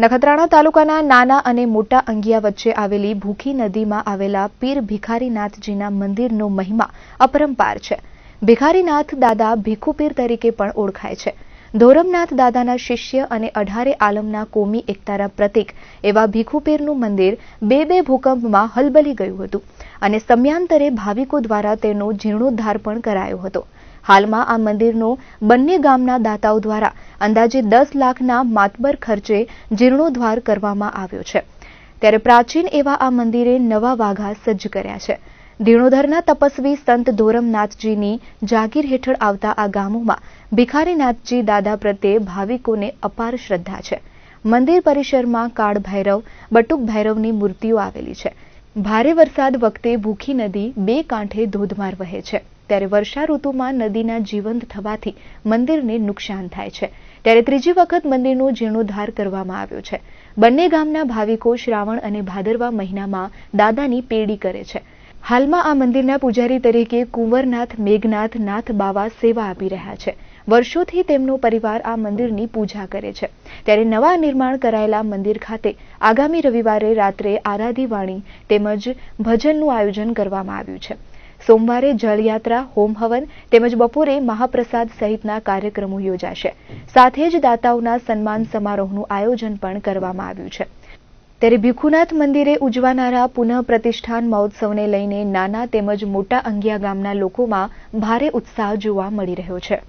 નખત્રાણા તાલુકાના નાના અને મોટા અંગિયા વચ્ચે આવેલી ભૂખી નદીમાં આવેલા પીર ભિખારીનાથજીના મંદિરનો મહિમા અપરંપાર છે ભિખારીનાથ દાદા ભીખુપીર તરીકે પણ ઓળખાય છે ધોરમનાથ દાદાના શિષ્ય અને અઢારે આલમના કોમી એકતાના પ્રતિક એવા ભીખુપીરનું મંદિર બે બે ભૂકંપમાં હલબલી ગયું હતું અને સમયાંતરે ભાવિકો દ્વારા તેનો જીર્ણોદ્ધાર પણ કરાયો હતો હાલમાં આ મંદિરનો બંને ગામના દાતાઓ દ્વારા અંદાજે દસ લાખના માતબર ખર્ચે જીર્ણોદ્ધાર કરવામાં આવ્યો છે ત્યારે પ્રાચીન એવા આ મંદિરે નવા વાઘા સજ્જ કર્યા છે ધીણોધરના તપસ્વી સંત ધોરમનાથજીની જાગીર હેઠળ આવતા આ ગામોમાં ભિખારીનાથજી દાદા પ્રત્યે ભાવિકોને અપાર શ્રદ્ધા છે મંદિર પરિસરમાં કાળ ભૈરવ બટુક ભૈરવની મૂર્તિઓ આવેલી છે ભારે વરસાદ વખતે ભૂખી નદી બે કાંઠે ધોધમાર વહે છે ત્યારે વર્ષા ઋતુમાં નદીના જીવંત થવાથી મંદિરને નુકસાન થાય છે ત્યારે ત્રીજી વખત મંદિરનો જીર્ણોદ્ધાર કરવામાં આવ્યો છે બંને ગામના ભાવિકો શ્રાવણ અને ભાદરવા મહિનામાં દાદાની પેડી કરે છે હાલમાં આ મંદિરના પૂજારી તરીકે કુંવરનાથ મેઘનાથ નાથ બાવા સેવા આપી રહ્યા છે વર્ષોથી તેમનો પરિવાર આ મંદિરની પૂજા કરે છે ત્યારે નવા નિર્માણ કરાયેલા મંદિર ખાતે આગામી રવિવારે રાત્રે આરાધી વાણી તેમજ ભજનનું આયોજન કરવામાં આવ્યું છે સોમવારે જળયાત્રા હોમ હવન તેમજ બપોરે મહાપ્રસાદ સહિતના કાર્યક્રમો યોજાશે સાથે જ દાતાઓના સન્માન સમારોહનું આયોજન પણ કરવામાં આવ્યું છે ત્યારે ભીખુનાથ મંદિરે ઉજવાનારા પુનઃ પ્રતિષ્ઠાન મહોત્સવને લઈને નાના તેમજ મોટા અંગિયા ગામના લોકોમાં ભારે ઉત્સાહ જોવા મળી રહ્યો છે